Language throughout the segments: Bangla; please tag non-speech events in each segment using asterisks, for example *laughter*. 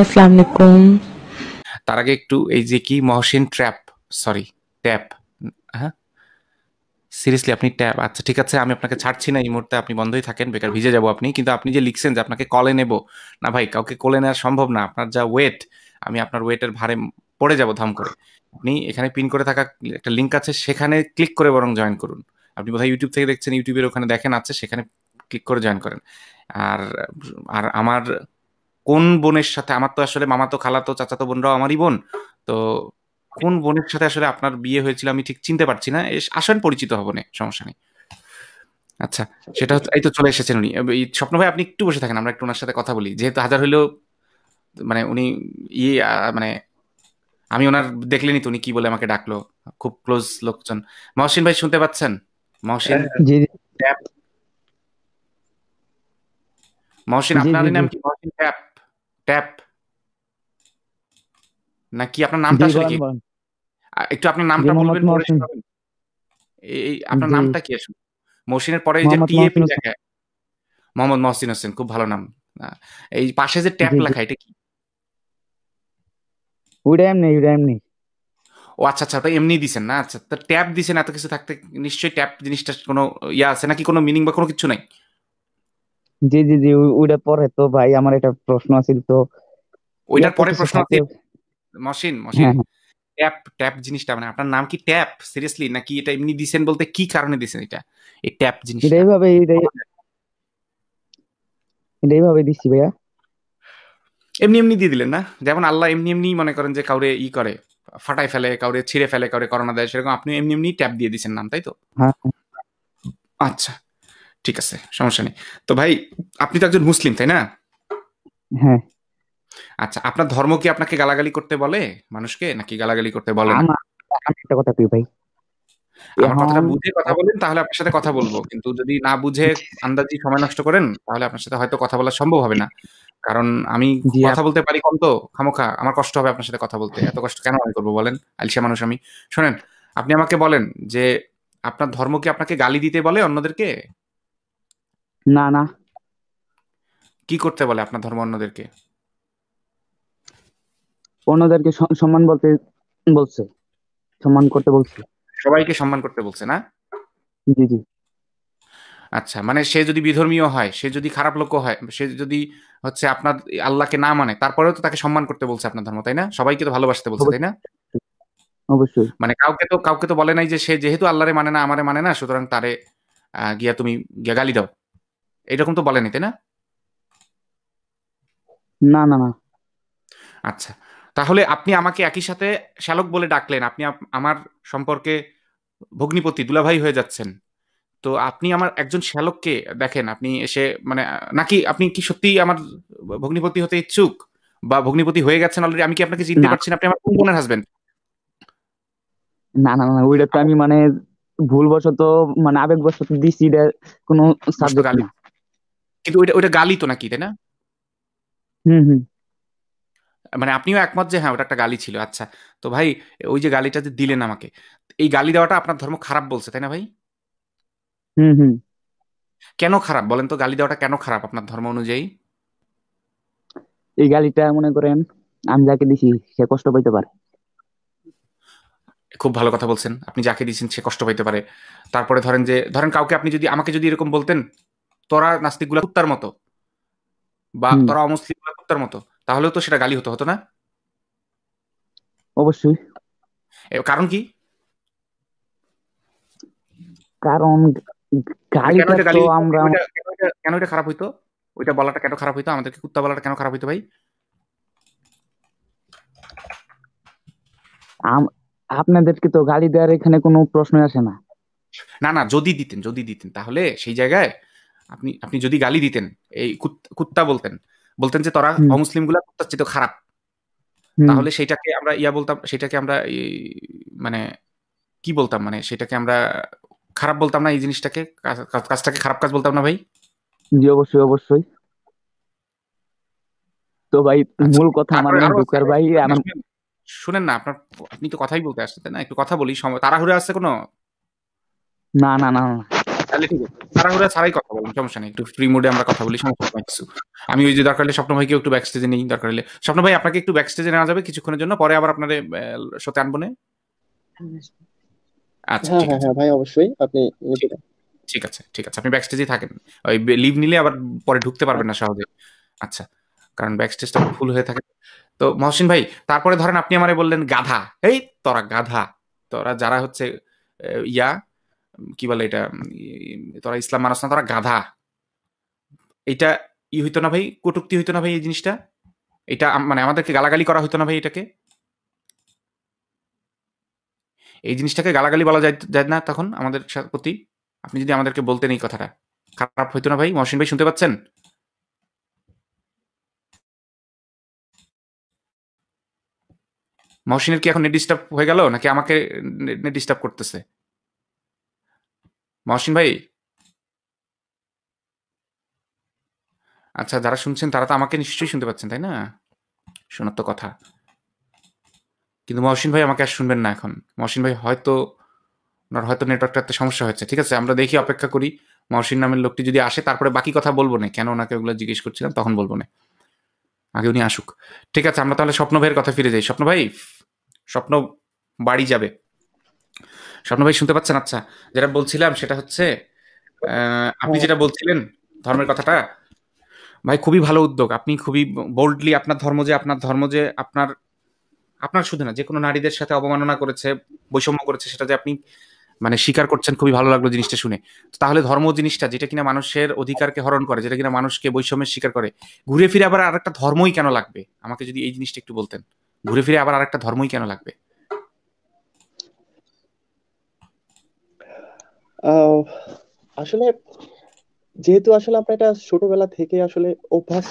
আসসালামু আলাইকুম তার আগে একটু এই যে কি মহসিন ট্র্যাপ সরি ট্যাপ হ্যাঁ সিরিয়াসলি আপনি ট্যাপ আচ্ছা ঠিক আছে আমি আপনাকে ছাড়ছি না এই মুহূর্তে আপনি বন্ধই থাকেন বেকার ভিজে যাব আপনি কিন্তু আপনি যে লিখছেন যে আপনাকে কলে নেব না ভাই কাউকে কলে নেওয়া সম্ভব না আপনার যা ওয়েট আমি আপনার ওয়েটের ভারে পড়ে যাব ধাম করে আপনি এখানে পিন করে থাকা একটা লিঙ্ক আছে সেখানে ক্লিক করে বরং জয়েন করুন আপনি বোধহয় ইউটিউব থেকে দেখছেন ইউটিউবের ওখানে দেখেন আছে সেখানে ক্লিক করে জয়েন করেন আর আর আমার কোন বোনের সাথে আমার তো আসলে মামাতো খালাতো চাচাতো বোনরাও আমারই বোন তো কোন বোনের সাথে আসলে আপনার বিয়ে হয়েছিল আমি ঠিক চিনতে পারছি না আসেন পরিচিত হব না সমস্যা নেই আচ্ছা সেটা হচ্ছে এই তো চলে এসেছেন উনি স্বপ্ন ভাই আপনি একটু বসে থাকেন আমরা একটু ওনার সাথে কথা বলি যেহেতু হাজার হইলেও মানে উনি ইয়ে মানে আমি ওনার দেখলেনি তো উনি কি বলে আমাকে ডাকলো খুব ক্লোজ লোকজন মহসিন ভাই শুনতে পাচ্ছেন মহসিন হ্যাঁ, মহসিন আপনার নাম কি মহসিন ভাই ট্যাপ নাকি আপনার নামটা আসলে কি একটু আপনার নামটা বলবেন এই আপনার নামটা কি আসলে মহসিনের পরে এই যে টিএপি লেখা মোহাম্মদ মহসিন হোসেন খুব ভালো নাম এই পাশে যে ট্যাপ লেখা এটা কি এমনি ও আচ্ছা আচ্ছা তো এমনি দিছেন না আচ্ছা তো ট্যাপ দিছেন এত কিছু থাকতে নিশ্চয়ই ট্যাপ জিনিসটা কোনো ইয়া আছে নাকি কোনো মিনিং বা কোনো কিছু নাই জি জি জি ওইটা পরে তো ভাই আমার একটা প্রশ্ন আছিল তো ওইটার পরে প্রশ্ন আছে মশিন মশিন ট্যাপ ট্যাপ জিনিসটা মানে আপনার নাম কি ট্যাপ সিরিয়াসলি নাকি এটা এমনি দিছেন বলতে কি কারণে দিছেন এটা এই ট্যাপ জিনিসটা এইভাবে এইটা এইভাবে দিছি ভাইয়া এমনি এমনি দিয়ে দিলেন না যেমন আল্লাহ এমনি এমনি মনে করেন যে কাউরে ই করে ফাটাই ফেলে কাউরে ছিঁড়ে ফেলে কাউরে করোনা দেয় সেরকম আপনি এমনি এমনি ট্যাপ দিয়ে দিচ্ছেন নাম তাই তো হ্যাঁ। আচ্ছা ঠিক আছে সমস্যা নেই তো ভাই আপনি তো একজন মুসলিম তাই না হ্যাঁ আচ্ছা আপনার ধর্ম কি আপনাকে গালাগালি করতে বলে মানুষকে নাকি গালাগালি করতে বলে একটা কথা ভাই আমার কথাটা বুঝে কথা বলেন তাহলে আপনার সাথে কথা বলবো কিন্তু যদি না বুঝে আন্দাজি সময় নষ্ট করেন তাহলে আপনার সাথে হয়তো কথা বলা সম্ভব হবে না কারণ আমি কথা বলতে পারি কম তো খামোখা আমার কষ্ট হবে আপনার সাথে কথা বলতে এত কষ্ট কেন আমি করবো বলেন আলিশা মানুষ আমি শোনেন আপনি আমাকে বলেন যে আপনার ধর্ম কি আপনাকে গালি দিতে বলে অন্যদেরকে না না কি করতে বলে আপনার ধর্ম অন্যদেরকে অন্যদেরকে সম্মান বলতে বলছে সম্মান করতে বলছে সবাইকে সম্মান করতে বলছে না জি জি আচ্ছা মানে সে যদি বিধর্মীয় হয় সে যদি খারাপ লোক হয় সে যদি হচ্ছে আপনার আল্লাহকে না মানে তারপরেও তো তাকে সম্মান করতে বলছে আপনার ধর্ম তাই না সবাইকে তো ভালোবাসতে বলছে তাই না অবশ্যই মানে কাউকে তো কাউকে তো বলে নাই যে সে যেহেতু আল্লাহরে মানে না আমারে মানে না সুতরাং তারে গিয়া তুমি গিয়া গালি দাও এরকম তো বলেনি তাই না না না না আচ্ছা তাহলে আপনি আমাকে একই সাথে শ্যালক বলে ডাকলেন আপনি আমার সম্পর্কে ভগ্নিপতি দুলাভাই হয়ে যাচ্ছেন তো আপনি আমার একজন শ্যালককে দেখেন আপনি এসে মানে নাকি আপনি কি সত্যি আমার ভগ্নিপতি হতে ইচ্ছুক বা ভগ্নিপতি হয়ে গেছেন অলরেডি আমি কি আপনাকে চিনতে পারছি আপনি আমার কোন বোনের হাজবেন্ড না না না ওইটা তো আমি মানে ভুলবশত মানে আবেগবশত দিছি এটা কোনো সাবজেক্ট না কিন্তু ওইটা ওইটা গালি তো নাকি তাই না মানে আপনিও একমত যে হ্যাঁ ওটা একটা গালি ছিল আচ্ছা তো ভাই ওই যে গালিটা যে দিলেন আমাকে এই গালি দেওয়াটা আপনার ধর্ম খারাপ বলছে তাই না ভাই কেন খারাপ বলেন তো গালি দেওয়াটা কেন খারাপ আপনার ধর্ম অনুযায়ী এই গালিটা মনে করেন আমি যাকে দিছি সে কষ্ট পাইতে পারে খুব ভালো কথা বলছেন আপনি যাকে দিয়েছেন সে কষ্ট পাইতে পারে তারপরে ধরেন যে ধরেন কাউকে আপনি যদি আমাকে যদি এরকম বলতেন তোরা নাস্তিকগুলা কুত্তার মতো বা তোরা অমুসলিম কুত্তার মতো তাহলেও তো সেটা গালি হতো হতো না অবশ্যই কারণ কি কারণ কেন এটা খারাপ হইতো ওইটা বলাটা কেন খারাপ হইতো আমাদেরকে কুত্তা বলাটা কেন খারাপ হইতো ভাই আপনাদেরকে তো গালি দেওয়ার এখানে কোনো প্রশ্ন আসে না না না যদি দিতেন যদি দিতেন তাহলে সেই জায়গায় আপনি আপনি যদি গালি দিতেন এই কুত্তা বলতেন বলতেন যে তোরা অমুসলিম গুলা কুত্তার চেয়ে খারাপ তাহলে সেটাকে আমরা ইয়া বলতাম সেটাকে আমরা মানে কি বলতাম মানে সেটাকে আমরা খারাপ বলতাম না এই জিনিসটাকে কাজটাকে খারাপ কাজ বলতাম না ভাই জি অবশ্যই অবশ্যই তো ভাই আচ্ছা, মূল কথা আমার নাম বুকার ভাই আমার শুনেন না আপনার আপনি তো কথাই বলতে আসতেন না একটু কথা বলি সময় তাড়াহুড়া আছে কোনো না না না না তাহলে ঠিক আছে তাড়াহুড়া ছাড়াই কথা বলুন সমস্যা নেই একটু ফ্রি মুডে আমরা কথা বলি সমস্যা নেই কিছু আমি ওই যে দরকার হলে স্বপ্ন ভাইকে একটু ব্যাক স্টেজে নেই দরকার হলে স্বপ্ন ভাই আপনাকে একটু ব্যাক স্টেজে নেওয়া যাবে কিছুক্ষণের জন্য পরে আবার আপনার সাথে আনবো না আচ্ছা হ্যাঁ, ঠিক হ্যাঁ, আছে হ্যাঁ, ভাই অবশ্যই আপনি ঠিক আছে ঠিক আছে আপনি ব্যাক স্টেজেই থাকেন ওই লিভ নিলে আবার পরে ঢুকতে পারবেন না আচ্ছা। সহজে আচ্ছা কারণ ব্যাক স্টেজটা ফুল হয়ে থাকে তো মহসিন ভাই তারপরে ধরেন আপনি আমারে বললেন গাধা এই তোরা গাধা তোরা যারা হচ্ছে ইয়া কি বলে এটা তোরা ইসলাম মানুষ না তোরা গাধা এটা ই হইতো না ভাই কটুক্তি হইতো না ভাই এই জিনিসটা এটা মানে আমাদেরকে গালাগালি করা হইতো না ভাই এটাকে এই জিনিসটাকে গালাগালি বলা যায় না তখন আমাদের প্রতি আপনি যদি আমাদেরকে বলতেন এই কথাটা খারাপ হইতো না ভাই মহসিন ভাই শুনতে পাচ্ছেন মহসিনের কি এখন নেট ডিস্টার্ব হয়ে গেল নাকি আমাকে নেট ডিস্টার্ব করতেছে মহসিন ভাই আচ্ছা যারা শুনছেন তারা তো আমাকে নিশ্চয়ই শুনতে পাচ্ছেন তাই না শোনার তো কথা কিন্তু মহসিন ভাই আমাকে আর শুনবেন না এখন মহসিন ভাই হয়তো ওনার হয়তো নেটওয়ার্কটাতে সমস্যা হয়েছে ঠিক আছে আমরা দেখি অপেক্ষা করি মহসিন নামের লোকটি যদি আসে তারপরে বাকি কথা বলবো না কেন ওনাকে ওগুলো জিজ্ঞেস করছিলাম তখন বলবো না আগে উনি আসুক ঠিক আছে আমরা তাহলে স্বপ্ন ভাইয়ের কথা ফিরে যাই স্বপ্ন ভাই স্বপ্ন বাড়ি যাবে স্বপ্ন ভাই শুনতে পাচ্ছেন আচ্ছা যেটা বলছিলাম সেটা হচ্ছে আপনি যেটা বলছিলেন ধর্মের কথাটা ভাই খুবই ভালো উদ্যোগ আপনি খুবই বোল্ডলি আপনার ধর্ম যে আপনার ধর্ম যে আপনার আপনার শুধু না যে কোনো নারীদের সাথে অবমাননা করেছে বৈষম্য করেছে সেটা যে আপনি মানে স্বীকার করছেন খুবই ভালো লাগলো জিনিসটা শুনে তাহলে ধর্ম জিনিসটা যেটা কিনা মানুষের অধিকারকে হরণ করে যেটা কিনা মানুষকে বৈষম্যের স্বীকার করে ঘুরে ফিরে আবার আরেকটা ধর্মই কেন লাগবে আমাকে যদি এই জিনিসটা একটু বলতেন ঘুরে ফিরে আবার আর একটা ধর্মই কেন লাগবে আসলে যেহেতু আসলে আমরা এটা ছোটবেলা থেকে আসলে অভ্যাস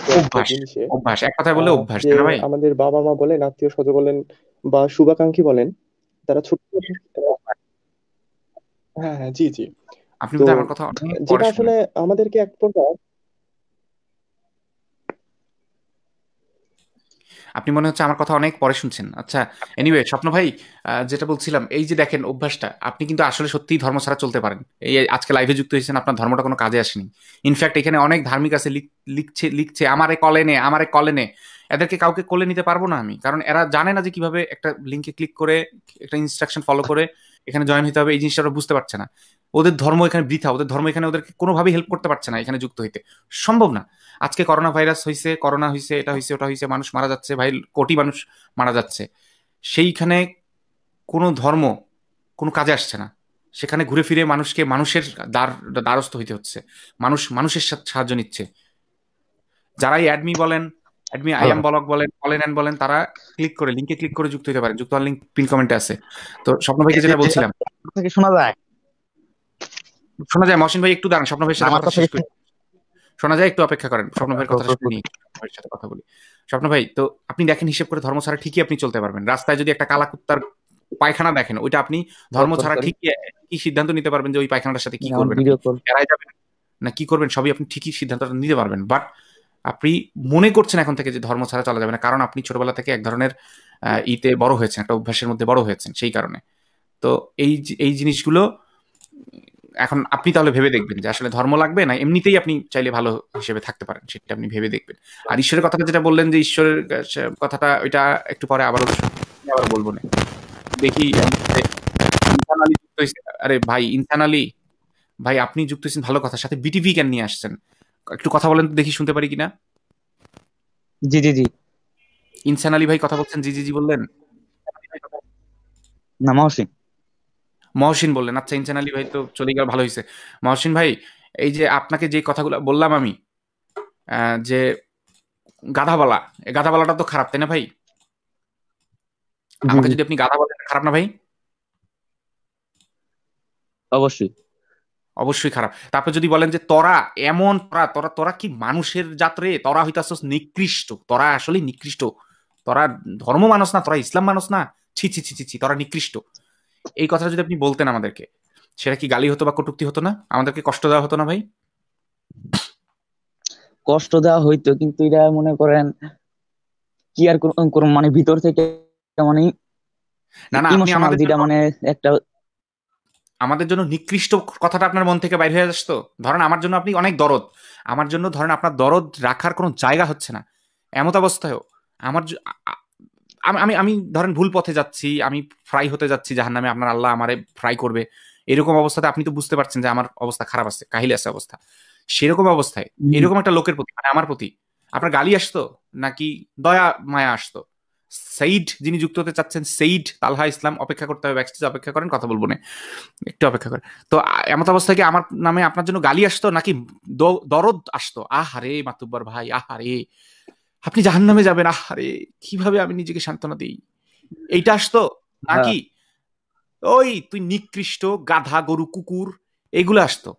অভ্যাস এক কথায় বলে অভ্যাস ভাই আমাদের বাবা মা বলেন আত্মীয় স্বজন বলেন বা শুভাকাঙ্ক্ষী বলেন তারা ছোট হ্যাঁ।, হ্যাঁ হ্যাঁ জি জি আপনি আমার কথা যেটা আসলে আমাদেরকে এক প্রকার আপনি মনে হচ্ছে আমার কথা অনেক পরে শুনছেন আচ্ছা এনিওয়ে স্বপ্ন ভাই যেটা বলছিলাম এই যে দেখেন অভ্যাসটা আপনি কিন্তু আসলে সত্যিই ধর্ম ছাড়া চলতে পারেন এই আজকে লাইভে যুক্ত হয়েছেন আপনার ধর্মটা কোনো কাজে আসেনি ইনফ্যাক্ট এখানে অনেক ধার্মিক আছে লিখছে লিখছে আমার কলে নে আমার কলে নে এদেরকে কাউকে কোলে নিতে পারবো না আমি কারণ এরা জানে না যে কিভাবে একটা লিঙ্কে ক্লিক করে একটা ইনস্ট্রাকশন ফলো করে এখানে জয়েন হতে হবে এই জিনিসটা ওরা বুঝতে পারছে না ওদের ধর্ম এখানে বৃথা ওদের ধর্ম এখানে ওদেরকে কোনোভাবেই হেল্প করতে পারছে না এখানে যুক্ত হইতে সম্ভব না আজকে করোনা ভাইরাস হয়েছে করোনা হয়েছে এটা হয়েছে ওটা হয়েছে মানুষ মারা যাচ্ছে ভাই কোটি মানুষ মারা যাচ্ছে সেইখানে কোনো ধর্ম কোনো কাজে আসছে না সেখানে ঘুরে ফিরে মানুষকে মানুষের দ্বার দ্বারস্থ হইতে হচ্ছে মানুষ মানুষের সাহায্য নিচ্ছে যারাই অ্যাডমি বলেন অ্যাডমি আই এম বলেন বলেন তারা ক্লিক করে ক্লিক করে যুক্ত হতে পারেন যুক্ত হওয়ার পিন কমেন্টে আছে তো স্বপ্ন ভাইকে যেটা বলছিলাম থেকে শোনা যায় শোনা যায় মহসিন ভাই একটু দাঁড়ান স্বপ্ন ভাইয়ের সাথে কথা শেষ করি শোনা যায় একটু অপেক্ষা করেন স্বপ্ন ভাইয়ের কথা শুনি ভাইয়ের সাথে কথা বলি স্বপ্ন ভাই তো আপনি দেখেন হিসেব করে ধর্ম ছাড়া ঠিকই আপনি চলতে পারবেন রাস্তায় যদি একটা কালা কুত্তার পায়খানা দেখেন ওইটা আপনি ধর্ম ছাড়া ঠিকই কি সিদ্ধান্ত নিতে পারবেন যে ওই পায়খানাটার সাথে কি করবেন না কি করবেন সবই আপনি ঠিকই সিদ্ধান্তটা নিতে পারবেন বাট আপনি মনে করছেন এখন থেকে যে ধর্ম ছাড়া চলা যাবে না কারণ আপনি ছোটবেলা থেকে এক ধরনের ইতে বড় হয়েছেন একটা অভ্যাসের মধ্যে বড় হয়েছেন সেই কারণে তো এই এই জিনিসগুলো এখন আপনি তাহলে ভেবে দেখবেন যে আসলে ধর্ম লাগবে না এমনিতেই আপনি চাইলে ভালো হিসেবে থাকতে পারেন সেটা আপনি ভেবে দেখবেন আর ঈশ্বরের কথাটা যেটা বললেন যে ঈশ্বরের কথাটা ওইটা একটু পরে আবার আবার বলবো না দেখি আরে ভাই ইনসান ভাই আপনি যুক্ত হয়েছেন ভালো কথার সাথে বিটিভি কেন নিয়ে আসছেন একটু কথা বলেন দেখি শুনতে পারি কিনা জি জি জি ইনসান আলী ভাই কথা বলছেন জি জি জি বললেন না মহসিন মহসিন বললেন আচ্ছা ইনসান আলী ভাই তো চলে গেল ভালো হয়েছে মহসিন ভাই এই যে আপনাকে যে কথাগুলো বললাম আমি যে গাধাবালা গাধাবালাটা তো খারাপ তাই না ভাই আমাকে যদি আপনি গাধা বলেন খারাপ না ভাই অবশ্যই অবশ্যই খারাপ তারপর যদি বলেন যে তরা এমন তরা তরা তরা কি মানুষের যাত্রে তরা হইতাস নিকৃষ্ট তরা আসলে নিকৃষ্ট তরা ধর্ম মানুষ না তরা ইসলাম মানুষ না ছি ছি ছি ছি তরা নিকৃষ্ট এই কথা যদি আপনি বলতেন আমাদেরকে সেটা কি গালি হতো বা কটুক্তি হতো না আমাদেরকে কষ্ট দেওয়া হতো না ভাই কষ্ট দেওয়া হইতো কিন্তু এটা মনে করেন কি আর কোন মানে ভিতর থেকে মানে না না আমাদের মানে একটা আমাদের জন্য নিকৃষ্ট কথাটা আপনার মন থেকে বাইর হয়ে আসতো ধরেন আমার জন্য আপনি অনেক দরদ আমার জন্য ধরেন আপনার দরদ রাখার কোনো জায়গা হচ্ছে না এমত অবস্থায়ও আমার আমি আমি ধরেন ভুল পথে যাচ্ছি আমি ফ্রাই হতে যাচ্ছি যাহার নামে আপনার আল্লাহ আমারে ফ্রাই করবে এরকম অবস্থাতে আপনি তো বুঝতে পারছেন যে আমার অবস্থা খারাপ আছে কাহিলে আছে অবস্থা সেরকম অবস্থায় এরকম একটা লোকের প্রতি মানে আমার প্রতি আপনার গালি আসতো নাকি দয়া মায়া আসতো সেইড যিনি যুক্ত হতে চাচ্ছেন সেইড তালহা ইসলাম অপেক্ষা করতে হবে ব্যাকস্টেজ অপেক্ষা করেন কথা বলবো না একটু অপেক্ষা করেন তো এমত অবস্থায় কি আমার নামে আপনার জন্য গালি আসতো নাকি দরদ আসতো আহারে মাতুব্বর ভাই আহারে আপনি জাহান নামে যাবেন আহারে কিভাবে আমি নিজেকে সান্ত্বনা দিই এইটা আসতো নাকি হ্যাঁ। ওই তুই নিকৃষ্ট গাধা গরু কুকুর এগুলো আসতো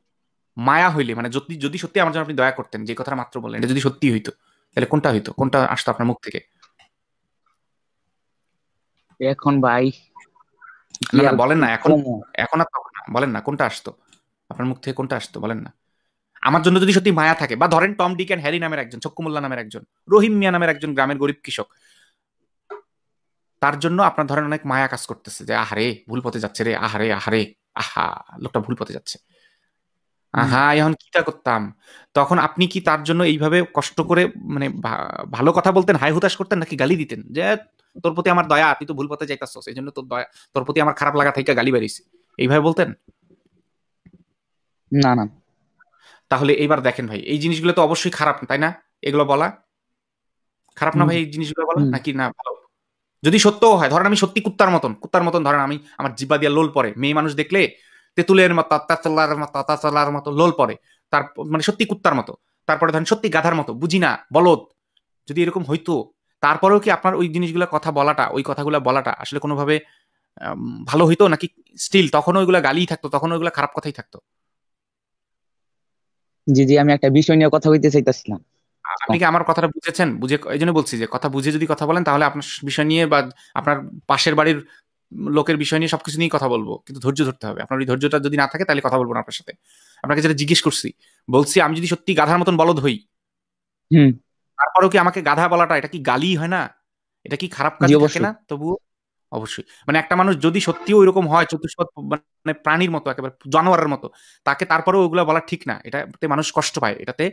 মায়া হইলে মানে যদি যদি সত্যি আমার জন্য আপনি দয়া করতেন যে কথাটা মাত্র বললেন এটা যদি সত্যি হইতো তাহলে কোনটা হইতো কোনটা আসতো আপনার মুখ থেকে এখন ভাই না বলেন না এখন এখন আর তখন বলেন না কোনটা আসতো আপনার মুখ থেকে কোনটা আসতো বলেন না আমার জন্য যদি সত্যি মায়া থাকে বা ধরেন টম ডিক অ্যান্ড হ্যারি নামের একজন চক্কুমুল্লা নামের একজন রহিম মিয়া নামের একজন গ্রামের গরিব কৃষক তার জন্য আপনার ধরেন অনেক মায়া কাজ করতেছে যে আহারে ভুল পথে যাচ্ছে রে আহারে আহারে আহা লোকটা ভুল পথে যাচ্ছে আহা এখন কিটা করতাম তখন আপনি কি তার জন্য এইভাবে কষ্ট করে মানে ভালো কথা বলতেন হাই হুতাশ করতেন নাকি গালি দিতেন যে তোর প্রতি আমার দয়া তুই তো ভুল পথে যাইতাস এই জন্য তোর দয়া তোর প্রতি আমার খারাপ লাগা থেকে গালি বেরিয়েছে এইভাবে বলতেন না না তাহলে এইবার দেখেন ভাই এই জিনিসগুলো তো অবশ্যই খারাপ তাই না এগুলো বলা খারাপ না ভাই এই জিনিসগুলো বলা নাকি না ভালো যদি সত্যও হয় ধরেন আমি সত্যি কুত্তার মতন কুত্তার মতন ধরেন আমি আমার জিব্বা দিয়া লোল পরে মেয়ে মানুষ দেখলে তেঁতুলের মতো আত্মাচল্লার মতো আত্মাচল্লার মতো লোল পরে তার মানে সত্যি কুত্তার মতো তারপরে ধরেন সত্যি গাধার মতো বুঝি না বলদ যদি এরকম হইতো তারপরেও কি আপনার ওই জিনিসগুলো কথা বলাটা ওই কথাগুলো বলাটা আসলে কোনোভাবে ভালো হইতো নাকি স্টিল তখন ওইগুলো গালিই থাকতো তখন ওইগুলো খারাপ কথাই থাকতো জি জি আমি একটা বিষয় নিয়ে কথা বলতে চাইতেছিলাম আপনি কি আমার কথাটা বুঝেছেন বুঝে এই জন্য বলছি যে কথা বুঝে যদি কথা বলেন তাহলে আপনার বিষয় নিয়ে বা আপনার পাশের বাড়ির লোকের বিষয় নিয়ে সবকিছু নিয়ে কথা বলবো কিন্তু ধৈর্য ধরতে হবে আপনার ওই ধৈর্যটা যদি না থাকে তাহলে কথা বলবো না আপনার সাথে আপনাকে যেটা জিজ্ঞেস করছি বলছি আমি যদি সত্যি গাধার মতন বলদ হই তারপরেও কি আমাকে গাধা বলাটা এটা কি গালি হয় না এটা কি খারাপ কাজ থাকে না তবুও অবশ্যই মানে একটা মানুষ যদি সত্যি ওই রকম হয় চতুষ্পদ মানে প্রাণীর মতো একেবারে জানোয়ারের মতো তাকে তারপরেও ওগুলো বলা ঠিক না এটাতে মানুষ কষ্ট পায় এটাতে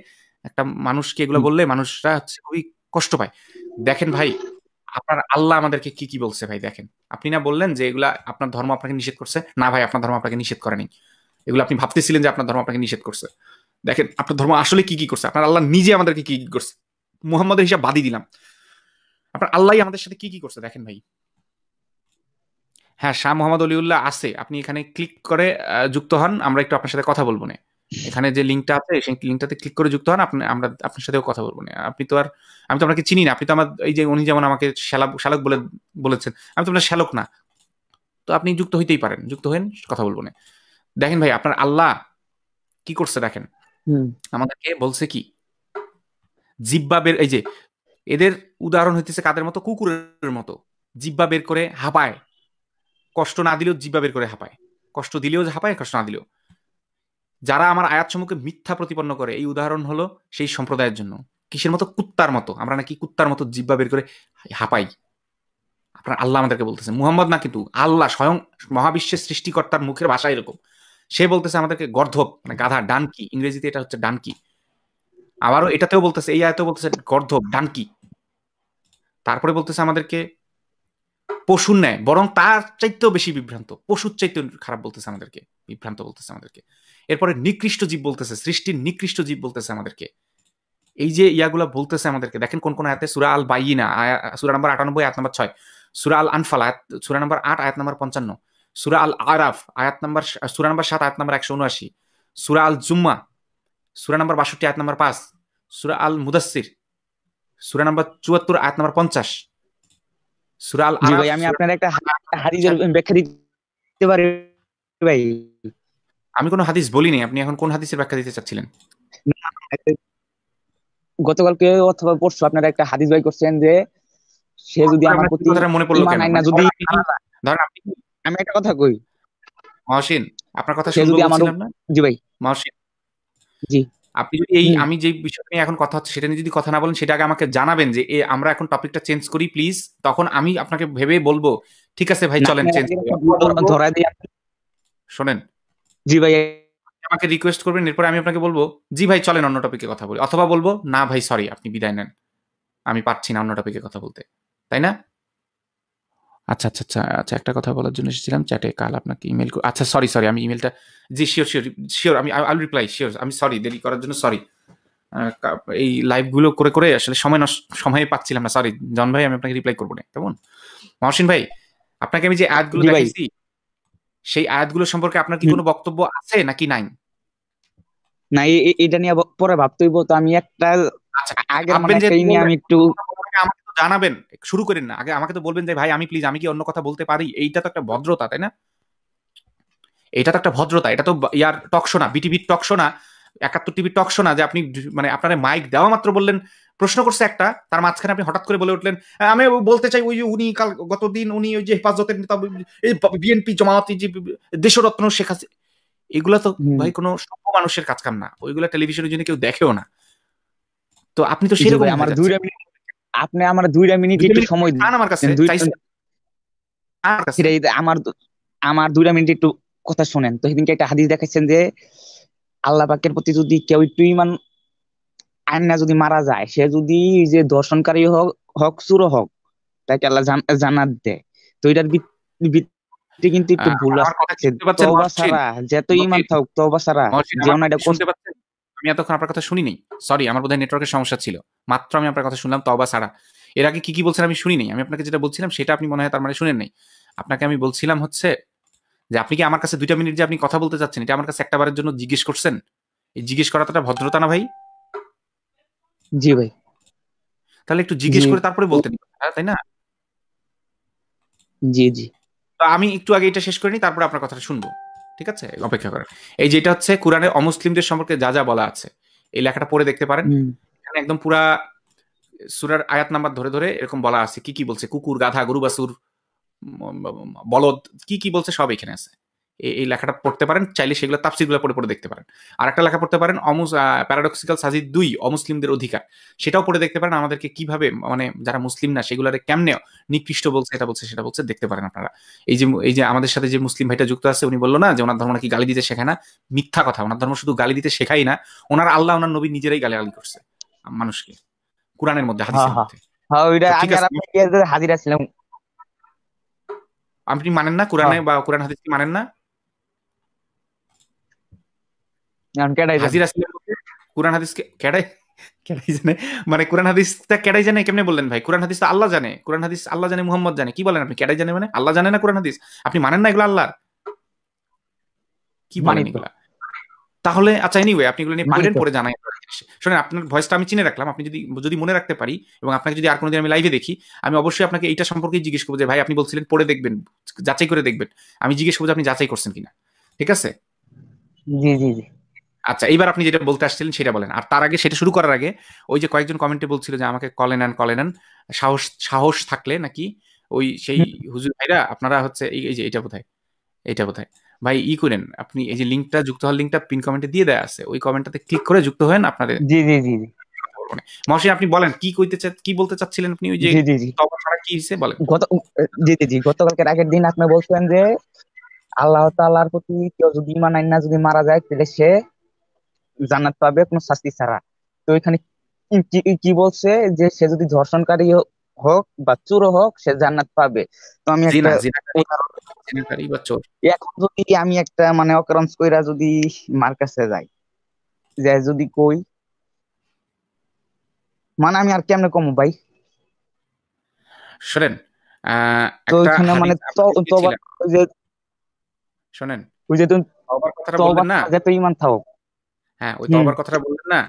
একটা মানুষকে এগুলো বললে মানুষরা হচ্ছে খুবই কষ্ট পায় দেখেন ভাই আপনার আল্লাহ আমাদেরকে কি কি বলছে ভাই দেখেন আপনি না বললেন যে এগুলা আপনার ধর্ম আপনাকে নিষেধ করছে না ভাই আপনার ধর্ম আপনাকে নিষেধ করেনি এগুলো আপনি ভাবতেছিলেন যে আপনার ধর্ম আপনাকে নিষেধ করছে দেখেন আপনার ধর্ম আসলে কি কি করছে আপনার আল্লাহ নিজে আমাদেরকে কি কি করছে মোহাম্মদের হিসাব বাদই দিলাম আপনার আল্লাহ আমাদের সাথে কি কি করছে দেখেন ভাই হ্যাঁ শাহ মোহাম্মদ অলিউল্লাহ আছে আপনি এখানে ক্লিক করে যুক্ত হন আমরা একটু আপনার সাথে কথা বলবো না এখানে যে লিঙ্কটা আছে সেই লিঙ্কটাতে ক্লিক করে যুক্ত হন আপনি আমরা আপনার সাথেও কথা বলবো না আপনি তো আর আমি তো আপনাকে চিনি না আপনি তো আমার এই যে উনি যেমন আমাকে শ্যালক শ্যালক বলে বলেছেন আমি তো আপনার শ্যালক না তো আপনি যুক্ত হইতেই পারেন যুক্ত হইন কথা বলবো না দেখেন ভাই আপনার আল্লাহ কি করছে দেখেন আমাদেরকে বলছে কি জিব্বা বের এই যে এদের উদাহরণ হইতেছে কাদের মতো কুকুরের মতো জিব্বা বের করে হাঁপায় কষ্ট না দিলেও জিব্বা বের করে হাঁপায় কষ্ট দিলেও হাঁপায় কষ্ট না দিলেও যারা আমার আয়াত সমূহকে মিথ্যা প্রতিপন্ন করে এই উদাহরণ হলো সেই সম্প্রদায়ের জন্য কিসের মতো কুত্তার মতো আমরা নাকি কুত্তার মতো জিব্বা বের করে হাঁপাই আপনার আল্লাহ আমাদেরকে বলতেছে মুহাম্মদ না কিন্তু আল্লাহ স্বয়ং মহাবিশ্বের সৃষ্টিকর্তার মুখের ভাষা এরকম সে বলতেছে আমাদেরকে গর্ধব মানে গাধা ডানকি ইংরেজিতে এটা হচ্ছে ডানকি আবারও এটাতেও বলতেছে এই আয়তেও বলতেছে গর্ধ ডানকি তারপরে বলতেছে আমাদেরকে পশুর নেয় বরং তার চাইতেও বেশি বিভ্রান্ত পশুর চাইতে খারাপ বলতেছে আমাদেরকে বিভ্রান্ত বলতেছে আমাদেরকে এরপরে নিকৃষ্ট জীব বলতেছে সৃষ্টির নিকৃষ্ট জীব বলতেছে আমাদেরকে এই যে ইয়াগুলা বলতেছে আমাদেরকে দেখেন কোন কোন আয়াতে সুরা আল বাইনা সুরা নম্বর আটানব্বই আয়াত নম্বর ছয় সুরা আল আনফাল আয়াত সুরা নম্বর আট আয়াত নম্বর পঞ্চান্ন সুরা আল আরাফ আয়াত নম্বর সুরা নম্বর সাত আয়াত নম্বর একশো উনআশি সুরা আল জুম্মা সুরা নম্বর বাষট্টি আয়াত নম্বর পাঁচ সুরা আল মুদাসির সুরা নাম্বার চুয়াত্তর আয়াত নাম্বার পঞ্চাশ সুরা আল ভাই আমি আপনার একটা ব্যাখ্যা দিতে পারি ভাই আমি হাদিস বলিনি আপনি এখন কোন হাদিসের ব্যাখ্যা দিতে চাচ্ছিলেন গতকালকে অথবা পরশু আপনারা একটা হাদিস ভাই করছেন যে সে যদি আমার প্রতি মনে পড়লো না যদি ধরেন আমি একটা কথা কই মহসিন আপনার কথা শুনতে জি ভাই মহসিন জি আপনি যদি এই আমি যে বিষয় নিয়ে এখন কথা হচ্ছে সেটা নিয়ে যদি কথা না বলেন সেটা আগে আমাকে জানাবেন যে এ আমরা এখন টপিকটা চেঞ্জ করি প্লিজ তখন আমি আপনাকে ভেবে বলবো ঠিক আছে ভাই চলেন চেঞ্জ শোনেন জি ভাই আমাকে রিকোয়েস্ট করবেন এরপরে আমি আপনাকে বলবো জি ভাই চলেন অন্য টপিকে কথা বলি অথবা বলবো না ভাই সরি আপনি বিদায় নেন আমি পারছি না অন্য টপিকে কথা বলতে তাই না আচ্ছা আচ্ছা আচ্ছা আচ্ছা একটা কথা বলার জন্য এসেছিলাম চ্যাটে কাল আপনাকে ইমেল আচ্ছা সরি সরি আমি ইমেলটা জি শিওর শিওর শিওর আমি আল রিপ্লাই শিওর আমি সরি দেরি করার জন্য সরি এই লাইভগুলো করে করে আসলে সময় নষ্ট সময় পাচ্ছিলাম না সরি জন ভাই আমি আপনাকে রিপ্লাই করবো না কেমন মহসিন ভাই আপনাকে আমি যে অ্যাডগুলো দেখেছি সেই অ্যাডগুলো সম্পর্কে আপনার কি কোনো বক্তব্য আছে নাকি নাই না এটা নিয়ে পরে ভাবতেইব তো আমি একটা আচ্ছা, আগে মানে আমি একটু জানাবেন শুরু করেন না আগে আমাকে তো বলবেন যে ভাই আমি প্লিজ আমি কি অন্য কথা বলতে পারি এইটা তো একটা ভদ্রতা তাই না এটা তো একটা ভদ্রতা এটা তো ইয়ার টকশো না বিটিভির টকশো না একাত্তর টিভির টকশো না যে আপনি মানে আপনার মাইক দেওয়া মাত্র বললেন প্রশ্ন করছে একটা তার মাঝখানে আপনি হঠাৎ করে বলে উঠলেন আমি বলতে চাই ওই উনি কাল গতদিন উনি ওই যে হেফাজতের নেতা বিএনপি জমাতি যে দেশরত্ন শেখ হাসিনা এগুলো তো ভাই কোনো সভ্য মানুষের কাজ কাম না ওইগুলো টেলিভিশনের জন্য কেউ দেখেও না তো আপনি তো সেরকম আমার দুই মিনিট আপনি আমার দুইটা মিনিট একটু সময় দিন আমার কাছে আমার কাছে আমার আমার দুইটা মিনিট একটু কথা শুনেন তো সেদিনকে একটা হাদিস দেখাচ্ছেন যে আল্লাহ পাকের প্রতি যদি কেউ একটু ইমান আয়না যদি মারা যায় সে যদি যে দর্শনকারী হোক হক সুর হোক তাকে আল্লাহ জানাত দেয় তো এটার ভিত্তি কিন্তু একটু ভুল আছে তওবা ছাড়া যত ইমান থাক তওবা ছাড়া যেমন এটা করতে পারছেন আমি এতক্ষণ আপনার কথা শুনিনি সরি আমার বোধহয় নেটওয়ার্কের সমস্যা ছিল মাত্র আমি আপনার কথা শুনলাম তবা সারা এর আগে কি কি বলছেন আমি শুনিনি আমি আপনাকে যেটা বলছিলাম সেটা আপনি মনে হয় তার মানে শুনেন নাই আপনাকে আমি বলছিলাম হচ্ছে যে আপনি কি আমার কাছে দুইটা মিনিট যে আপনি কথা বলতে চাচ্ছেন এটা আমার কাছে একটা বারের জন্য জিজ্ঞেস করছেন এই জিজ্ঞেস করা তো ভদ্রতা না ভাই জি ভাই তাহলে একটু জিজ্ঞেস করে তারপরে বলতেন হ্যাঁ, তাই না জি জি তো আমি একটু আগে এটা শেষ করিনি তারপরে আপনার কথাটা শুনবো ঠিক আছে অপেক্ষা করেন এই যেটা হচ্ছে কোরআনের অমুসলিমদের সম্পর্কে যা যা বলা আছে এই লেখাটা পড়ে দেখতে পারেন এখানে একদম পুরা সুরার আয়াত নাম্বার ধরে ধরে এরকম বলা আছে কি কি বলছে কুকুর গাধা গরু বাসুর বলদ কি কি বলছে সব এখানে আছে এই লেখাটা পড়তে পারেন চাইলে সেগুলো তাফসিরগুলো পড়ে পড়ে দেখতে পারেন আর একটা লেখা পড়তে পারেন অমুস প্যারাডক্সিক্যাল সাজিদ দুই অমুসলিমদের অধিকার সেটাও পড়ে দেখতে পারেন আমাদেরকে কিভাবে মানে যারা মুসলিম না সেগুলোর কেমনে নিকৃষ্ট বলছে এটা বলছে সেটা বলছে দেখতে পারেন আপনারা এই যে এই যে আমাদের সাথে যে মুসলিম ভাইটা যুক্ত আছে উনি বললো না যে ওনার ধর্ম নাকি গালি দিতে শেখায় না মিথ্যা কথা ওনার ধর্ম শুধু গালি দিতে শেখাই না ওনার আল্লাহ ওনার নবী নিজেরাই গালি গালি করছে মানুষকে কোরআনের মধ্যে হাদিসের হ্যাঁ, হ্যাঁ। মধ্যে হ্যাঁ, হাজিরা ছিলাম আপনি মানেন না কোরআনে বা কোরআন হাদিস মানেন না কোরআন হাদিস কেডাই কেডাই জানে মানে কোরআন হাদিসটা কেডাই জানে কেমনে বললেন ভাই কোরআন হাদিস তো আল্লাহ জানে কোরআন হাদিস আল্লাহ জানে মুহাম্মদ জানে কি বলেন আপনি কেডাই জানে মানে আল্লাহ জানে না কোরআন হাদিস আপনি মানেন না এগুলো আল্লাহর কি বলেন তাহলে আচ্ছা এনিওয়ে আপনি এগুলো নিয়ে পরে জানাই শোনেন আপনার ভয়েসটা আমি চিনে রাখলাম আপনি যদি যদি মনে রাখতে পারি এবং আপনাকে যদি আর কোনোদিন আমি লাইভে দেখি আমি অবশ্যই আপনাকে এইটা সম্পর্কে জিজ্ঞেস করবো যে ভাই আপনি বলছিলেন পড়ে দেখবেন যাচাই করে দেখবেন আমি জিজ্ঞেস করবো যে আপনি যাচাই করছেন কিনা ঠিক আছে জি জি জি আচ্ছা এবার আপনি যেটা বলতে আসছিলেন সেটা বলেন আর তার আগে সেটা শুরু করার আগে ওই যে কয়েকজন কমেন্টে বলছিল যে আমাকে কলেন অ্যান্ড কলেন সাহস সাহস থাকলে নাকি ওই সেই হুজুর ভাইরা আপনারা হচ্ছে এই যে এটা বোধ এটা বোধ ভাই ই করেন আপনি এই যে লিঙ্কটা যুক্ত হওয়ার লিঙ্কটা পিন কমেন্টে দিয়ে দেয়া আছে ওই কমেন্টটাতে ক্লিক করে যুক্ত হন আপনাদের জি জি জি মহাশয় আপনি বলেন কি কইতে কি বলতে চাচ্ছিলেন আপনি ওই যে কি হইছে বলেন গত জি জি জি গতকালকের আগের দিন আপনি বলছিলেন যে আল্লাহ তাআলার প্রতি কেউ যদি না যদি মারা যায় তাহলে সে জান্নাত পাবে কোনো শাস্তি ছাড়া তো এখানে কি বলছে যে সে যদি ধর্ষণকারী হোক বা চোর হোক সে জান্নাত পাবে তো আমি এখন যদি আমি একটা মানে অকারণ কইরা যদি মার কাছে যাই যে যদি কই মানে আমি আর কেমনে কমু ভাই শোনেন তো এখানে মানে শোনেন ওই যে তুমি না যে তো ইমান থাকুক হ্যাঁ ওই তবার কথাটা বললেন না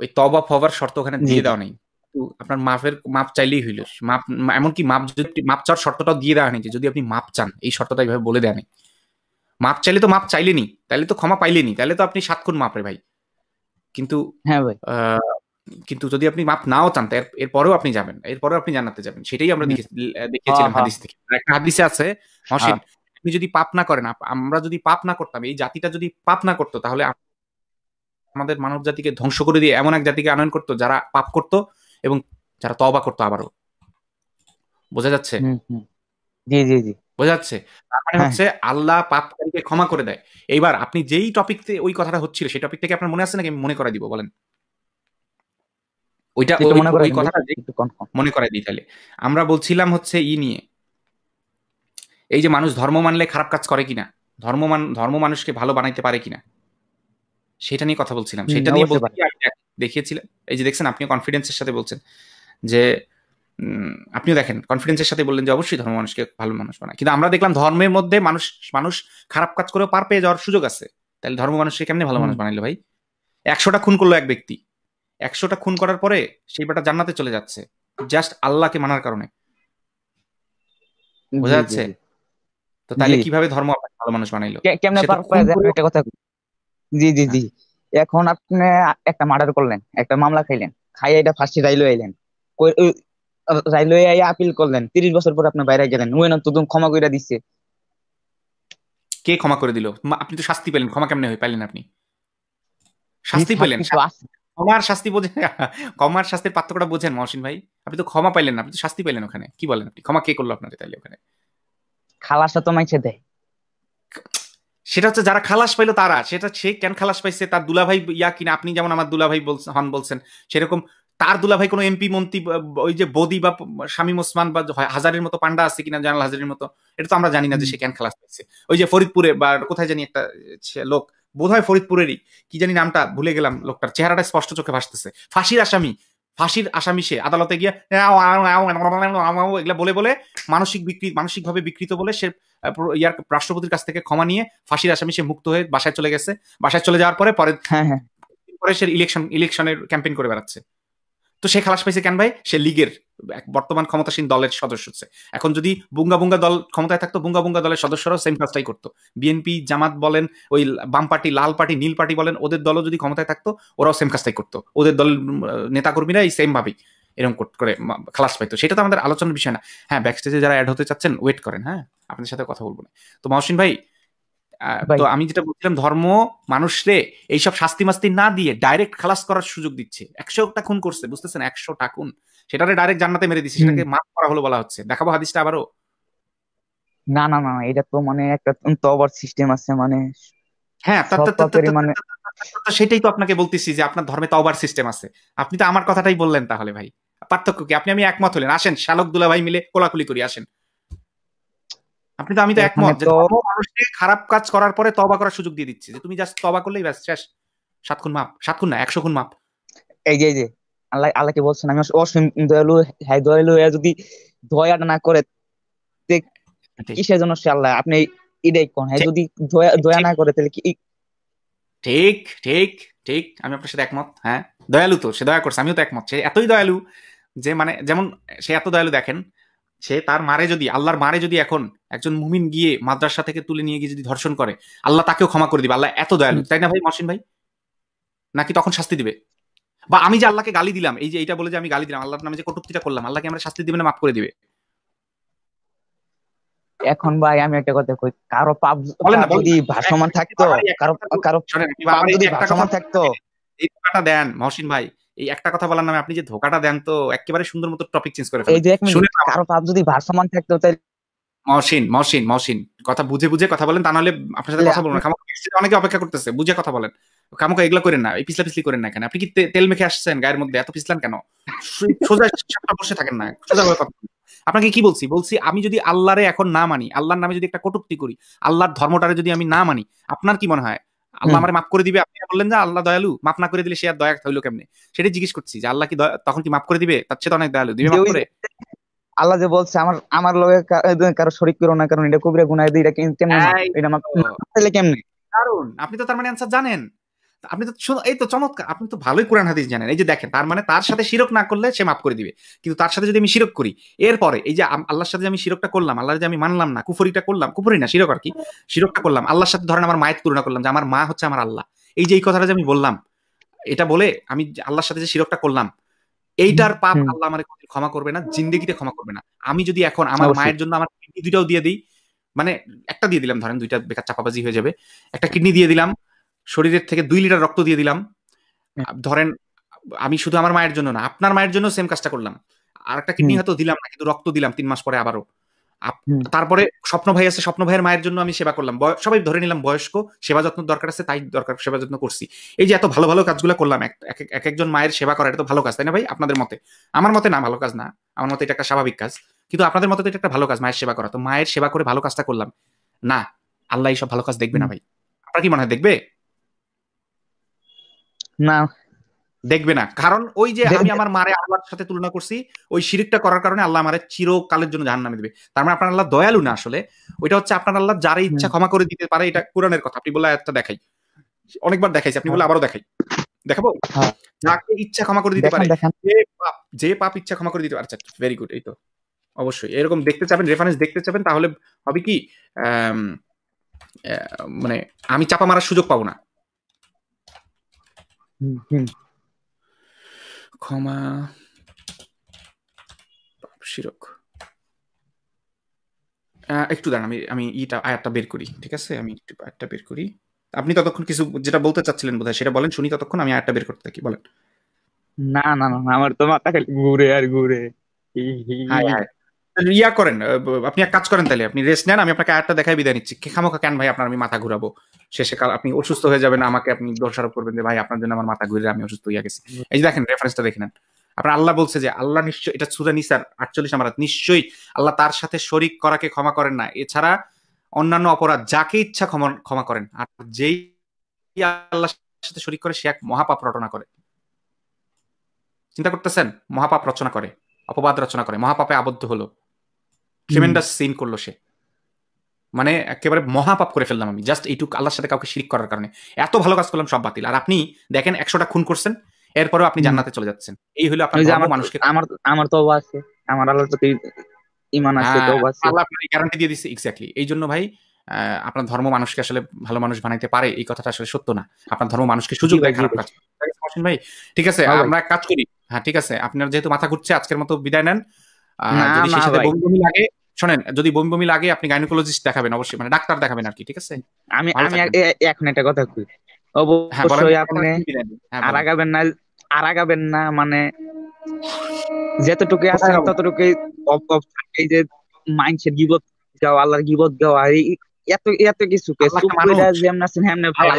ওই তবা ফবার শর্ত ওখানে দিয়ে দেওয়া নেই আপনার মাপের মাপ চাইলেই হইল মাপ এমনকি মাপ যদি মাপ চাওয়ার শর্তটাও দিয়ে দেওয়া হয়নি যদি আপনি মাপ চান এই শর্তটা এইভাবে বলে দেওয়া নেই মাপ চাইলে তো মাপ চাইলেনি তাহলে তো ক্ষমা পাইলেনি তাহলে তো আপনি সাত খুন মাপরে ভাই কিন্তু হ্যাঁ ভাই কিন্তু যদি আপনি মাপ নাও চান এরপরেও আপনি যাবেন এরপরেও আপনি জানাতে যাবেন সেটাই আমরা দেখেছিলাম হাদিস থেকে একটা হাদিসে আছে মহসিন হ্যাঁ। আপনি যদি পাপ না করেন আমরা যদি পাপ না করতাম এই জাতিটা যদি পাপ না করতো তাহলে আমাদের মানব জাতিকে ধ্বংস করে দিয়ে এমন এক জাতিকে আনয়ন করতো যারা পাপ করত এবং যারা তবা করতো আবারও বোঝা যাচ্ছে জি জি জি বোঝা যাচ্ছে তার মানে হ্যাঁ। হচ্ছে আল্লাহ পাপকারীকে ক্ষমা করে দেয় এইবার আপনি যেই টপিকতে ওই কথাটা হচ্ছিল সেই টপিক থেকে আপনার মনে আছে নাকি আমি মনে করাই দিব বলেন ওইটা ওই কথাটা মনে করাই দিই তাহলে আমরা বলছিলাম হচ্ছে ই নিয়ে এই যে মানুষ ধর্ম মানলে খারাপ কাজ করে কিনা ধর্ম মান ধর্ম মানুষকে ভালো বানাইতে পারে কিনা সেটা নিয়ে কথা বলছিলাম সেটা নিয়ে বলতে দেখিয়েছিলেন এই যে দেখছেন আপনি কনফিডেন্সের সাথে বলছেন যে আপনিও দেখেন কনফিডেন্সের সাথে বললেন যে অবশ্যই ধর্ম মানুষকে ভালো মানুষ বানায় কিন্তু আমরা দেখলাম ধর্মের মধ্যে মানুষ মানুষ খারাপ কাজ করেও পার পেয়ে যাওয়ার সুযোগ আছে তাহলে ধর্ম মানুষকে কেমনে ভালো মানুষ বানাইলো ভাই একশোটা খুন করলো এক ব্যক্তি একশোটা খুন করার পরে সেই বেটা জান্নাতে চলে যাচ্ছে জাস্ট আল্লাহকে মানার কারণে বোঝা যাচ্ছে তো তাহলে কিভাবে ধর্ম ভালো মানুষ বানাইলো কেমন একটা কথা জি জি জি এখন আপনি একটা মার্ডার করলেন একটা মামলা খাইলেন খাইয়ে এটা ফাঁসি রাইলো আইলেন রাইলো আইয়া আপিল করলেন তিরিশ বছর পর আপনি বাইরে গেলেন ওই না তুদুম ক্ষমা কইরা দিছে কে ক্ষমা করে দিল আপনি তো শাস্তি পেলেন ক্ষমা কেমনে হই পাইলেন আপনি শাস্তি পেলেন ক্ষমার শাস্তি বোঝে *laughs* ক্ষমার শাস্তির পার্থক্যটা বোঝেন মহসিন ভাই আপনি তো ক্ষমা পাইলেন না আপনি তো শাস্তি পেলেন ওখানে কি বলেন আপনি ক্ষমা কে করলো আপনাকে তাইলে ওখানে খালাসা তো মাইছে দেয় সেটা হচ্ছে যারা খালাস পাইলো তারা সেটা সে কেন খালাস পাইছে তার দুলাভাই ইয়া কিনা আপনি যেমন আমার দুলাভাই বলছেন হন বলছেন সেরকম তার দুলাভাই কোনো এমপি মন্ত্রী ওই যে বদি বা শামীম ওসমান বা হাজারের মতো পান্ডা আছে কিনা জানাল হাজারের মতো এটা তো আমরা জানি না যে সে কেন খালাস পাইছে ওই যে ফরিদপুরে বা কোথায় জানি একটা লোক বোধ হয় ফরিদপুরেরই কি জানি নামটা ভুলে গেলাম লোকটার চেহারাটা স্পষ্ট চোখে ভাসতেছে ফাঁসির আসামি ফাঁসির আসামি সে আদালতে গিয়ে এগুলো বলে বলে মানসিক বিকৃ মানসিকভাবে বিকৃত বলে সে ইয়ার রাষ্ট্রপতির কাছ থেকে ক্ষমা নিয়ে ফাঁসির আসামি সে মুক্ত হয়ে বাসায় চলে গেছে বাসায় চলে যাওয়ার পরে পরে হ্যাঁ হ্যাঁ পরে সে ইলেকশন ইলেকশনের ক্যাম্পেইন করে বেড়াচ্ছে তো সে খালাস পাইছে কেন ভাই সে লীগের বর্তমান ক্ষমতাসীন দলের সদস্য হচ্ছে এখন যদি বুঙ্গা বুঙ্গা দল ক্ষমতায় থাকতো বুঙ্গা বুঙ্গা দলের সদস্যরাও সেম কাজটাই করতো বিএনপি জামাত বলেন ওই বাম পার্টি লাল পার্টি নীল পার্টি বলেন ওদের দলও যদি ক্ষমতায় থাকতো ওরাও সেম কাজটাই করতো ওদের দলের নেতাকর্মীরা এই সেম ভাবেই এরকম করে খালাস পাইতো সেটা তো আমাদের আলোচনার বিষয় না হ্যাঁ ব্যাকস্টেজে যারা অ্যাড হতে চাচ্ছেন ওয়েট করেন হ্যাঁ আপনাদের সাথে কথা বলবো না তো মহসিন ভাই তো আমি যেটা বলছিলাম ধর্ম মানুষরে এইসব শাস্তি মাস্তি না দিয়ে ডাইরেক্ট খালাস করার সুযোগ দিচ্ছে একশোটা খুন করছে বুঝতেছেন একশোটা খুন সেটারে ডাইরেক্ট জান্নাতে মেরে দিচ্ছে সেটাকে মাফ করা হলো বলা হচ্ছে দেখাবো হাদিসটা আবারও না না না এটা তো মানে একটা তবার সিস্টেম আছে মানে হ্যাঁ মানে সেটাই তো আপনাকে বলতেছি যে আপনার ধর্মে তওবার সিস্টেম আছে আপনি তো আমার কথাটাই বললেন তাহলে ভাই পার্থক্য কি আপনি আমি একমত হলেন আসেন শালক দুলা ভাই মিলে কোলাকুলি করি আসেন আপনি তো আমি তো একমত যে মানুষকে খারাপ কাজ করার পরে তবা করার সুযোগ দিয়ে দিচ্ছে যে তুমি জাস্ট তবা করলেই ব্যাস শেষ সাত খুন মাপ সাত খুন না একশো খুন মাপ এই যে এই যে আল্লাহ আল্লাহকে কি বলছেন আমি অসীম দয়ালু হ্যাঁ দয়ালু যদি দয়া না করে কিসের জন্য সে আল্লাহ আপনি এটাই কোন হ্যাঁ যদি দয়া দয়া না করে তাহলে কি ঠিক ঠিক ঠিক আমি আপনার সাথে একমত হ্যাঁ দয়ালু তো সে দয়া করছে আমিও তো একমত সে এতই দয়ালু যে মানে যেমন সে এত দয়ালু দেখেন সে তার মারে যদি আল্লাহর মারে যদি এখন একজন মুমিন গিয়ে মাদ্রাসা থেকে তুলে নিয়ে গিয়ে যদি ধর্ষণ করে আল্লাহ তাকেও ক্ষমা করে দিবে আল্লাহ এত দয়ালু তাই না ভাই মহসিন ভাই নাকি তখন শাস্তি দিবে বা আমি যে আল্লাহকে গালি দিলাম এই যে এটা বলে যে আমি গালি দিলাম আল্লাহর নামে যে কটুক্তিটা করলাম আল্লাহকে আমরা শাস্তি দিবে না মাফ করে দিবে এখন ভাই আমি একটা কথা কই কারো পাপ যদি ভাসমান থাকতো কারো কারো যদি ভাসমান থাকতো এই কথাটা দেন মহসিন ভাই এই একটা কথা বলার নামে আপনি যে ধোকাটা দেন তো একেবারে সুন্দর মতো টপিক চেঞ্জ করে যদি ভারসাম্য থাকতো তাই মহসিন মহসিন মহসিন কথা বুঝে বুঝে কথা বলেন তা নাহলে আপনার সাথে কথা বলবো অনেকে অপেক্ষা করতেছে বুঝে কথা বলেন কামুকা এগুলো করেন না এই পিছলা পিছলি করেন না কেন আপনি কি তেল মেখে আসছেন গায়ের মধ্যে এত পিছলান কেন সোজা সাপটা বসে থাকেন না সোজা কথা আপনাকে কি বলছি বলছি আমি যদি আল্লাহরে এখন না মানি আল্লাহর নামে যদি একটা কটুক্তি করি আল্লাহর ধর্মটারে যদি আমি না মানি আপনার কি মনে হয় আল্লাহ আমার মাফ করে দিবে আপনি বললেন যে আল্লাহ দয়ালু মাফ না করে দিলে সে আর দয়া হইলো কেমনে সেটা জিজ্ঞেস করছি যে আল্লাহ কি তখন কি মাফ করে দিবে তার চেয়ে তো অনেক দয়ালু দিবে মাফ করে আল্লাহ যে বলছে আমার আমার লগে কারো শরীক করো না কারণ এটা কবিরা গুনাহ এটা কেমনে এটা কেমনে কারণ আপনি তো তার মানে আনসার জানেন আপনি তো এই তো চমৎকার আপনি তো ভালোই কোরআন হাদিস জানেন এই যে দেখেন তার মানে তার সাথে শিরক না করলে সে মাফ করে দিবে কিন্তু তার সাথে যদি আমি শিরক করি এরপরে এই যে আল্লাহর সাথে আমি শিরকটা করলাম আল্লাহর যে আমি মানলাম না কুফরিটা করলাম কুফরি না শিরক আর কি শিরকটা করলাম আল্লাহর সাথে ধরেন আমার মায়ের তুলনা করলাম যে আমার মা হচ্ছে আমার আল্লাহ এই যে এই কথাটা যে আমি বললাম এটা বলে আমি আল্লাহর সাথে যে শিরকটা করলাম এইটার পাপ আল্লাহ আমার ক্ষমা করবে না জিন্দগিতে ক্ষমা করবে না আমি যদি এখন আমার মায়ের জন্য আমার কিডনি দুইটাও দিয়ে দিই মানে একটা দিয়ে দিলাম ধরেন দুইটা বেকার চাপাবাজি হয়ে যাবে একটা কিডনি দিয়ে দিলাম শরীরের থেকে দুই লিটার রক্ত দিয়ে দিলাম ধরেন আমি শুধু আমার মায়ের জন্য না আপনার মায়ের জন্য সেম কাজটা করলাম আর একটা কিডনি হয়তো দিলাম না কিন্তু রক্ত দিলাম তিন মাস পরে আবারও তারপরে স্বপ্ন ভাই আছে স্বপ্ন ভাইয়ের মায়ের জন্য আমি সেবা করলাম সবাই ধরে নিলাম বয়স্ক সেবা যত্ন দরকার আছে তাই দরকার সেবা যত্ন করছি এই যে এত ভালো ভালো কাজগুলো করলাম এক একজন মায়ের সেবা করা এটা তো ভালো কাজ তাই না ভাই আপনাদের মতে আমার মতে না ভালো কাজ না আমার মতে এটা একটা স্বাভাবিক কাজ কিন্তু আপনাদের মতে এটা একটা ভালো কাজ মায়ের সেবা করা তো মায়ের সেবা করে ভালো কাজটা করলাম না আল্লাহ সব ভালো কাজ দেখবে না ভাই আপনার কি মনে হয় দেখবে না দেখবে না কারণ ওই যে আমি আমার মারে আল্লাহর সাথে তুলনা করছি ওই শিরিকটা করার কারণে আল্লাহ আমার চিরকালের জন্য জাহান নামে দেবে তার মানে আপনার আল্লাহ দয়ালু না আসলে ওইটা হচ্ছে আপনার আল্লাহ যার ইচ্ছা ক্ষমা করে দিতে পারে এটা কোরআনের কথা আপনি বলে একটা দেখাই অনেকবার দেখাইছি আপনি বলে হ্যাঁ। আবারও দেখাই দেখাবো হ্যাঁ। যাকে ইচ্ছা ক্ষমা করে দিতে পারে যে পাপ যে পাপ ইচ্ছা ক্ষমা করে দিতে পারে আচ্ছা ভেরি গুড এই তো অবশ্যই এরকম দেখতে চাবেন রেফারেন্স দেখতে চাবেন তাহলে হবে কি মানে আমি চাপা মারার সুযোগ পাবো না mm Komma শিরক একটু দাঁড়ান আমি আমি ইটা আয়াতটা বের করি ঠিক আছে আমি একটু আয়াতটা বের করি আপনি ততক্ষণ কিছু যেটা বলতে চাচ্ছিলেন বোধহয় সেটা বলেন শুনি ততক্ষণ আমি আয়াতটা বের করতে থাকি বলেন না না না আমার তো মাথা খালি ঘুরে আর ঘুরে হ্যাঁ, ইয়া করেন আপনি এক কাজ করেন তাহলে আপনি রেস্ট নেন আমি আপনাকে আরেকটা দেখাই বিদায় নিচ্ছি খামোখা কেন ভাই আপনার আমি মাথা ঘুরাবো শেষে কাল আপনি অসুস্থ হয়ে যাবেন আমাকে আপনি দোষারোপ করবেন যে ভাই আপনার জন্য আমার মাথা ঘুরে আমি অসুস্থ হইয়া গেছি এই যে দেখেন রেফারেন্সটা দেখে নেন আপনার আল্লাহ বলছে যে আল্লাহ নিশ্চয় এটা সুরা নিসার আটচল্লিশ আমার নিশ্চয়ই আল্লাহ তার সাথে শরিক করাকে ক্ষমা করেন না এছাড়া অন্যান্য অপরাধ যাকে ইচ্ছা ক্ষমা ক্ষমা করেন আর যেই আল্লাহ সাথে শরিক করে সে এক মহাপাপ রচনা করে চিন্তা করতেছেন মহাপাপ রচনা করে অপবাদ রচনা করে মহাপাপে আবদ্ধ হলো ট্রিমেন্ডাস সিন করলো সে মানে একেবারে মহাপাপ করে ফেললাম আমি জাস্ট এইটুকু আল্লাহর সাথে কাউকে শিরিক করার কারণে এত ভালো কাজ করলাম সব বাতিল আর আপনি দেখেন একশোটা খুন করছেন এরপরেও আপনি জান্নাতে চলে যাচ্ছেন এই হলো আপনার মানুষকে আমার আমার তো আছে আমার আল্লাহর প্রতি ইমান আছে হ্যাঁ, তো আছে আল্লাহ আপনাকে গ্যারান্টি দিয়ে দিছে এক্স্যাক্টলি এই জন্য ভাই আপনার ধর্ম মানুষকে আসলে ভালো মানুষ বানাইতে পারে এই কথাটা আসলে সত্য না আপনার ধর্ম মানুষকে সুযোগ দেয় খারাপ কাজ ভাই ঠিক আছে হ্যাঁ আমরা কাজ করি হ্যাঁ ঠিক আছে আপনার যেহেতু মাথা ঘুরছে আজকের মতো বিদায় নেন যদি শোনেন যদি বমি বমি লাগে আপনি গাইনোকোলজিস্ট দেখাবেন অবশ্যই মানে ডাক্তার দেখাবেন আর কি ঠিক আছে আমি আমি এখন একটা কথা কই হ্যাঁ, অবশ্যই আপনি হ্যাঁ, আর না আর আগাবেন না মানে যতটুকু আছে ততটুকুই অফ এই যে মাইন্ডসেট গিবত যাও আল্লাহর গিবত গাও আর এত এত কিছু কে সুপারা যেমন আছেন হেমনে ভালো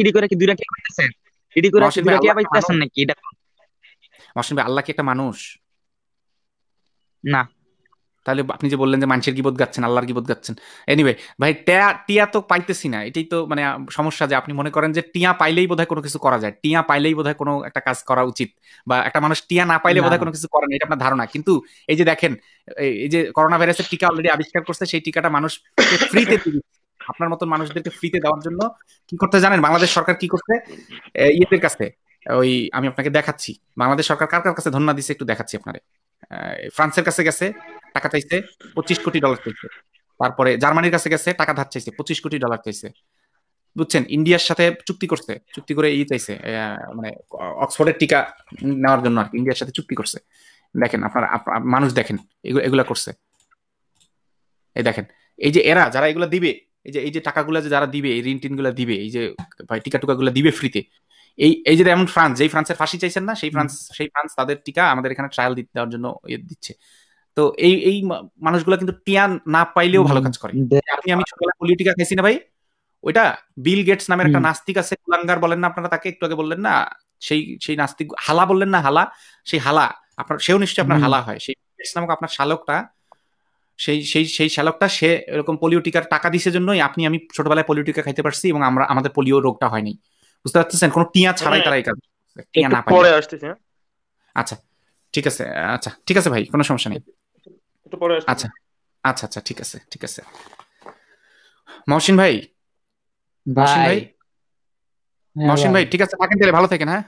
ইডি করে কি দুইটা কি করতেছেন ইডি করে কি দুইটা কি পাইতেছেন নাকি এটা মাসুম ভাই আল্লাহ কি একটা মানুষ না তাহলে আপনি যে বললেন যে মানুষের গিবত গাচ্ছেন আল্লাহর গিবত গাচ্ছেন এনিওয়ে ভাই টিয়া টিয়া তো পাইতেছি না এটাই তো মানে সমস্যা যে আপনি মনে করেন যে টিয়া পাইলেই বোধহয় কোনো কিছু করা যায় টিয়া পাইলেই বোধহয় কোনো একটা কাজ করা উচিত বা একটা মানুষ টিয়া না পাইলে বোধহয় কোনো কিছু করে না এটা আপনার ধারণা কিন্তু এই যে দেখেন এই যে করোনা ভাইরাসের টিকা অলরেডি আবিষ্কার করছে সেই টিকাটা মানুষ ফ্রিতে আপনার মতন মানুষদেরকে ফ্রিতে দেওয়ার জন্য কি করতে জানেন বাংলাদেশ সরকার কি করছে ইয়েদের কাছে ওই আমি আপনাকে দেখাচ্ছি বাংলাদেশ সরকার কার কার কাছে ধন্যবাদ দিচ্ছে একটু দেখাচ্ছি আপনারে ফ্রান্সের কাছে গেছে টাকা চাইছে পঁচিশ কোটি ডলার চাইছে তারপরে জার্মানির কাছে গেছে টাকা ধার চাইছে পঁচিশ কোটি ডলার চাইছে বুঝছেন ইন্ডিয়ার সাথে চুক্তি করছে চুক্তি করে ই চাইছে মানে অক্সফোর্ডের টিকা নেওয়ার জন্য আর কি ইন্ডিয়ার সাথে চুক্তি করছে দেখেন আপনার মানুষ দেখেন এগুলা করছে এই দেখেন এই যে এরা যারা এগুলা দিবে এই যে এই যে টাকাগুলা যে যারা দিবে এই ঋণ টিনগুলা দিবে এই যে ভাই টিকা টুকাগুলা দিবে ফ্রিতে এই এই যে যেমন ফ্রান্স যেই ফ্রান্সের ফাঁসি চাইছেন না সেই ফ্রান্স সেই ফ্রান্স তাদের টিকা আমাদের এখানে ট্রায়াল দিতে দেওয়ার জন্য ইয়ে দিচ্ছে তো এই এই মানুষগুলো কিন্তু টিয়া না পাইলেও ভালো কাজ করে আপনি আমি ছোটবেলা পোলিও টিকা খাইছি না ভাই ওইটা বিল গেটস নামের একটা নাস্তিক আছে কুলাঙ্গার বলেন না আপনারা তাকে একটু আগে বললেন না সেই সেই নাস্তিক হালা বললেন না হালা সেই হালা আপনার সেও নিশ্চয়ই আপনার হালা হয় সেই গেটস নামক আপনার শালকটা সেই সেই সেই শালকটা সে এরকম পোলিও টিকার টাকা দিছে জন্যই আপনি আমি ছোটবেলায় পোলিও টিকা খাইতে পারছি এবং আমরা আমাদের পোলিও রোগটা হয়নি বুঝতে পারতেছেন কোনো টিয়া মানে ছাড়াই তারা এই কাজ টিয়া না পরে আসতেছে হ্যাঁ? আচ্ছা ঠিক আছে আচ্ছা ঠিক আছে ভাই কোনো সমস্যা নেই আচ্ছা আচ্ছা আচ্ছা ঠিক আছে ঠিক আছে মহসিন ভাই মহসিন ভাই হ্যাঁ মহসিন ভাই ঠিক আছে থাকেন তাহলে ভালো থাকেন হ্যাঁ